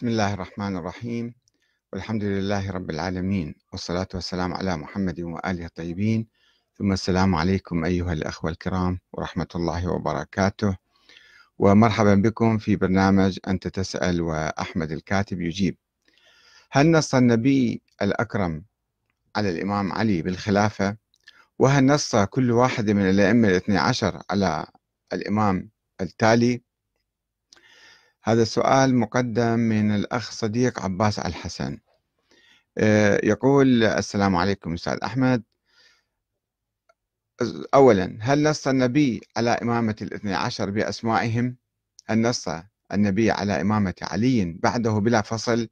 بسم الله الرحمن الرحيم والحمد لله رب العالمين والصلاة والسلام على محمد وآله الطيبين ثم السلام عليكم أيها الأخوة الكرام ورحمة الله وبركاته ومرحبا بكم في برنامج أنت تسأل وأحمد الكاتب يجيب هل نص النبي الأكرم على الإمام علي بالخلافة وهل نص كل واحد من الأئمة الاثني عشر على الإمام التالي هذا السؤال مقدم من الأخ صديق عباس الحسن آه، يقول السلام عليكم أستاذ أحمد أولا هل نص النبي على إمامة الاثني عشر بأسمائهم هل نص النبي على إمامة علي بعده بلا فصل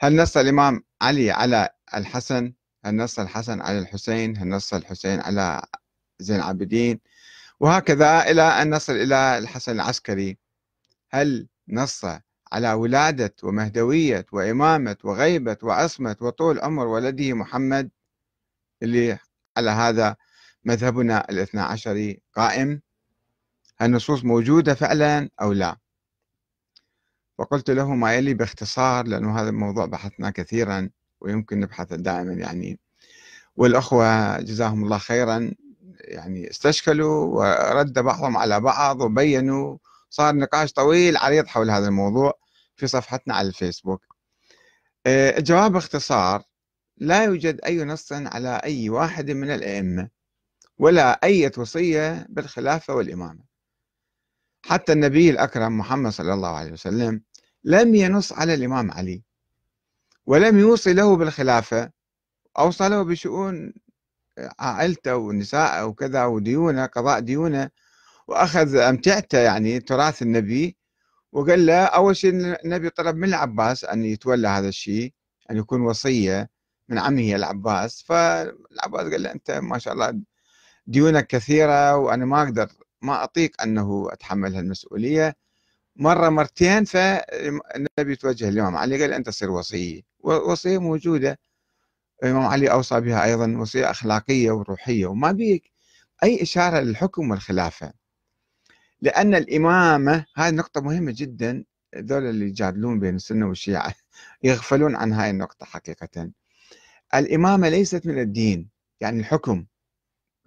هل نص الإمام علي على الحسن هل نص الحسن على الحسين هل نص الحسين على زين العابدين وهكذا إلى أن نصل إلى الحسن العسكري هل نص على ولادة ومهدوية وإمامة وغيبة وعصمة وطول عمر ولده محمد اللي على هذا مذهبنا الاثنى عشري قائم النصوص موجودة فعلا أو لا وقلت له ما يلي باختصار لأنه هذا الموضوع بحثنا كثيرا ويمكن نبحث دائما يعني والأخوة جزاهم الله خيرا يعني استشكلوا ورد بعضهم على بعض وبينوا صار نقاش طويل عريض حول هذا الموضوع في صفحتنا على الفيسبوك الجواب آه، باختصار لا يوجد أي نص على أي واحد من الأئمة ولا أي وصية بالخلافة والإمامة حتى النبي الأكرم محمد صلى الله عليه وسلم لم ينص على الإمام علي ولم يوصي له بالخلافة أوصى له بشؤون عائلته ونسائه وكذا وديونه قضاء ديونه واخذ امتعته يعني تراث النبي وقال له اول شيء النبي طلب من العباس ان يتولى هذا الشيء ان يكون وصيه من عمه العباس فالعباس قال له انت ما شاء الله ديونك كثيره وانا ما اقدر ما اطيق انه اتحمل هالمسؤوليه مره مرتين فالنبي توجه الامام علي قال انت صير وصي وصيه موجوده الامام علي اوصى بها ايضا وصيه اخلاقيه وروحيه وما بيك اي اشاره للحكم والخلافه لأن الإمامة هاي نقطة مهمة جدا ذول اللي يجادلون بين السنة والشيعة يغفلون عن هاي النقطة حقيقة الإمامة ليست من الدين يعني الحكم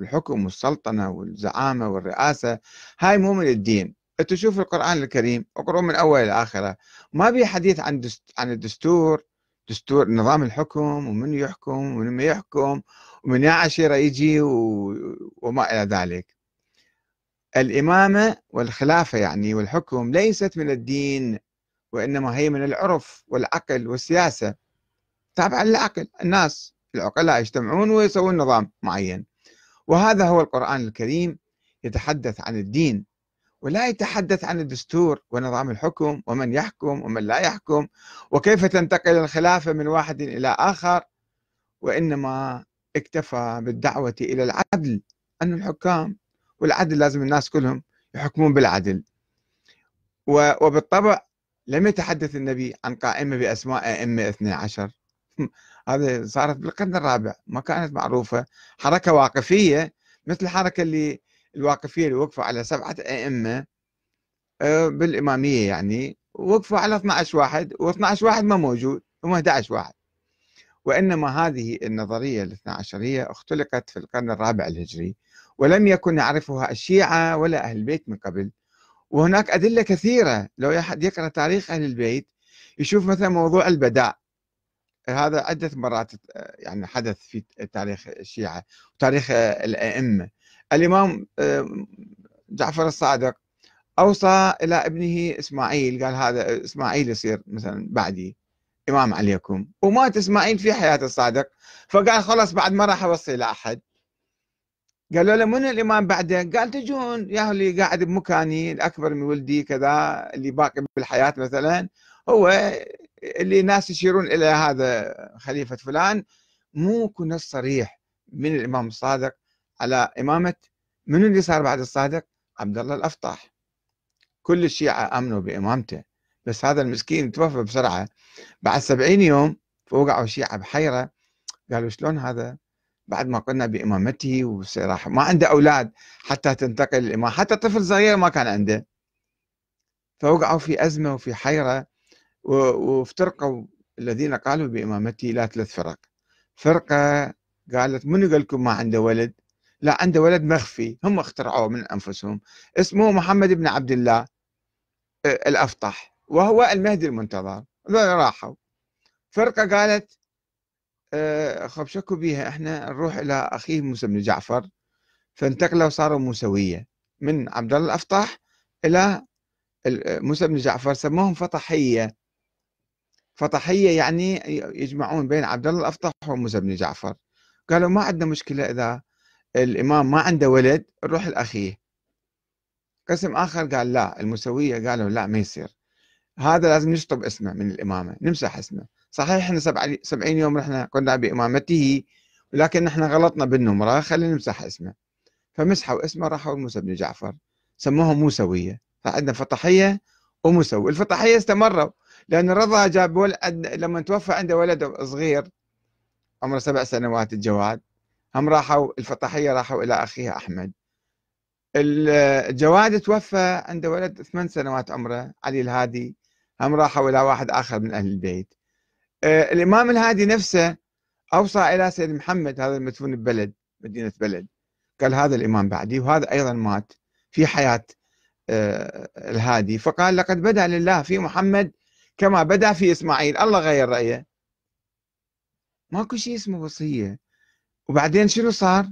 الحكم والسلطنة والزعامة والرئاسة هاي مو من الدين تشوف القرآن الكريم اقرأ من أول إلى آخره ما بي حديث عن دست... عن الدستور دستور نظام الحكم ومن يحكم ومن ما يحكم ومن يا عشيرة يجي و... وما إلى ذلك الإمامة والخلافة يعني والحكم ليست من الدين وإنما هي من العرف والعقل والسياسة تابعة للعقل الناس العقلاء يجتمعون ويسوون نظام معين وهذا هو القرآن الكريم يتحدث عن الدين ولا يتحدث عن الدستور ونظام الحكم ومن يحكم ومن لا يحكم وكيف تنتقل الخلافة من واحد إلى آخر وإنما اكتفى بالدعوة إلى العدل أن الحكام والعدل لازم الناس كلهم يحكمون بالعدل وبالطبع لم يتحدث النبي عن قائمة بأسماء أئمة 12 هذا صارت بالقرن الرابع ما كانت معروفة حركة واقفية مثل الحركة اللي الواقفية اللي وقفوا على سبعة أئمة آه، بالإمامية يعني وقفوا على 12 واحد و12 واحد ما موجود هم 11 واحد وإنما هذه النظرية الاثنى عشرية اختلقت في القرن الرابع الهجري ولم يكن يعرفها الشيعة ولا أهل البيت من قبل وهناك أدلة كثيرة لو أحد يقرأ تاريخ أهل البيت يشوف مثلا موضوع البداء هذا عدة مرات يعني حدث في تاريخ الشيعة وتاريخ الأئمة الإمام آه، جعفر الصادق أوصى إلى ابنه إسماعيل قال هذا إسماعيل يصير مثلا بعدي إمام عليكم ومات إسماعيل في حياة الصادق فقال خلاص بعد ما راح أوصي لأحد قالوا له من الإمام بعده قال تجون يا اللي قاعد بمكاني الأكبر من ولدي كذا اللي باقي بالحياة مثلا هو اللي ناس يشيرون إلى هذا خليفة فلان مو كنا صريح من الإمام الصادق على إمامة من اللي صار بعد الصادق عبد الله الأفطاح كل الشيعة آمنوا بإمامته بس هذا المسكين توفى بسرعة بعد سبعين يوم فوقعوا الشيعة بحيرة قالوا شلون هذا بعد ما قلنا بإمامته وصراحة ما عنده أولاد حتى تنتقل الإمام حتى طفل صغير ما كان عنده فوقعوا في أزمة وفي حيرة وافترقوا الذين قالوا بإمامته إلى ثلاث فرق فرقة قالت منو قال لكم ما عنده ولد لا عنده ولد مخفي هم اخترعوه من أنفسهم اسمه محمد بن عبد الله آه، الأفطح وهو المهدي المنتظر راحوا فرقة قالت آه، خبشكوا بيها احنا نروح الى اخيه موسى بن جعفر فانتقلوا صاروا موسوية من عبد الله الافطح الى موسى بن جعفر سموهم فطحية فطحية يعني يجمعون بين عبد الله الافطح وموسى بن جعفر قالوا ما عندنا مشكلة اذا الامام ما عنده ولد نروح لاخيه قسم اخر قال لا المسوية قالوا لا ما يصير هذا لازم نشطب اسمه من الإمامة نمسح اسمه صحيح احنا 70 يوم رحنا كنا بإمامته ولكن إحنا غلطنا بالنمرة خلينا نمسح اسمه فمسحوا اسمه راحوا موسى بن جعفر سموها موسوية فعندنا فطحية وموسوي الفطحية استمروا لأن رضا جاب ولد لما توفى عنده ولد صغير عمره سبع سنوات الجواد هم راحوا الفطحية راحوا إلى أخيها أحمد الجواد توفى عنده ولد ثمان سنوات عمره علي الهادي هم راحوا إلى واحد آخر من أهل البيت آه الإمام الهادي نفسه أوصى إلى سيد محمد هذا المدفون ببلد مدينة بلد قال هذا الإمام بعدي وهذا أيضا مات في حياة آه الهادي فقال لقد بدا لله في محمد كما بدا في إسماعيل الله غير رأيه ماكو شيء اسمه وصية وبعدين شنو صار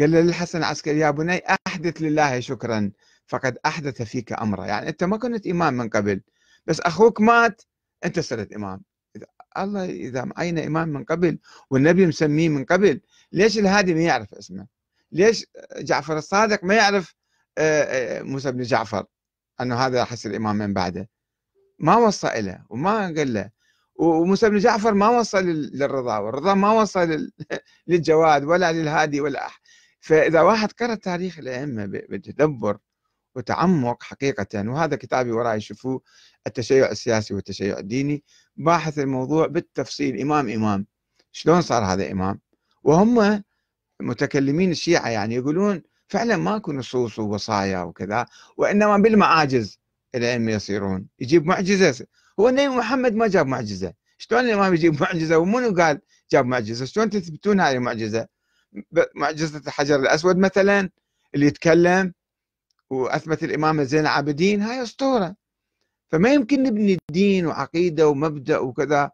قال للحسن العسكري يا بني أحدث لله شكرا فقد أحدث فيك امرا يعني أنت ما كنت إمام من قبل بس اخوك مات انت صرت امام الله اذا معين امام من قبل والنبي مسميه من قبل ليش الهادي ما يعرف اسمه ليش جعفر الصادق ما يعرف آه، آه، موسى بن جعفر انه هذا راح يصير امام من بعده ما وصى له وما قال له وموسى بن جعفر ما وصل للرضا والرضا ما وصل للجواد ولا للهادي ولا احد فإذا واحد قرأ تاريخ الأئمة بتدبر وتعمق حقيقة وهذا كتابي وراي شوفوه التشيع السياسي والتشيع الديني باحث الموضوع بالتفصيل إمام إمام شلون صار هذا إمام وهم متكلمين الشيعة يعني يقولون فعلا ماكو نصوص ووصايا وكذا وإنما بالمعاجز إلى أن يصيرون يجيب معجزة هو النبي محمد ما جاب معجزة شلون الإمام يجيب معجزة ومنو قال جاب معجزة شلون تثبتون هذه المعجزة معجزة الحجر الأسود مثلا اللي يتكلم واثبت الامامه زين العابدين هاي اسطوره فما يمكن نبني دين وعقيده ومبدا وكذا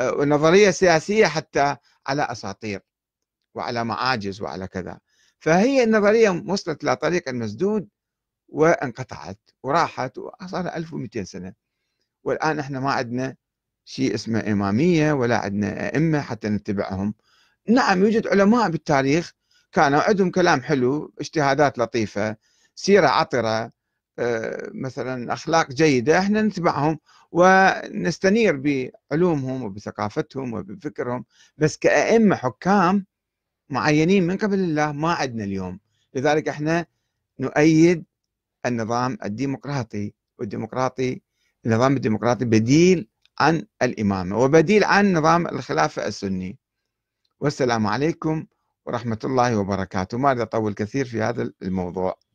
آه، ونظريه سياسيه حتى على اساطير وعلى معاجز وعلى كذا فهي النظريه وصلت الى طريق المسدود وانقطعت وراحت وصار 1200 سنه والان احنا ما عندنا شيء اسمه اماميه ولا عندنا ائمه حتى نتبعهم نعم يوجد علماء بالتاريخ كانوا عندهم كلام حلو اجتهادات لطيفه سيرة عطرة آه، مثلا أخلاق جيدة احنا نتبعهم ونستنير بعلومهم وبثقافتهم وبفكرهم بس كأئمة حكام معينين من قبل الله ما عندنا اليوم لذلك احنا نؤيد النظام الديمقراطي والديمقراطي النظام الديمقراطي بديل عن الإمامة وبديل عن نظام الخلافة السني والسلام عليكم ورحمة الله وبركاته ما أريد أطول كثير في هذا الموضوع